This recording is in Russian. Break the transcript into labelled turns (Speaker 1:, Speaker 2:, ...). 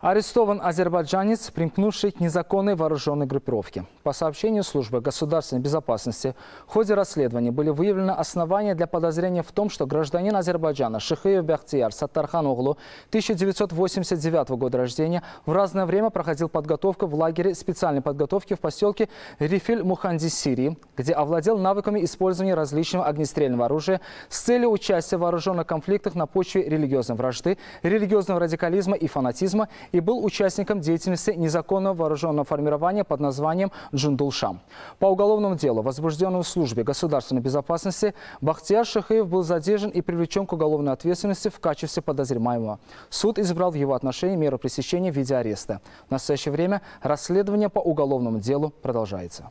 Speaker 1: Арестован азербайджанец, примкнувший к незаконной вооруженной группировке. По сообщению службы государственной безопасности, в ходе расследования были выявлены основания для подозрения в том, что гражданин Азербайджана Шихеев Бяхтияр Сатарханоглу 1989 года рождения в разное время проходил подготовку в лагере специальной подготовки в поселке Рифиль Муханди где овладел навыками использования различного огнестрельного оружия с целью участия в вооруженных конфликтах на почве религиозной вражды, религиозного радикализма и фанатизма – и был участником деятельности незаконного вооруженного формирования под названием «Джундулшам». По уголовному делу, возбужденному в службе государственной безопасности, Бахтияр Шахеев был задержан и привлечен к уголовной ответственности в качестве подозреваемого. Суд избрал в его отношении меру пресечения в виде ареста. В настоящее время расследование по уголовному делу продолжается.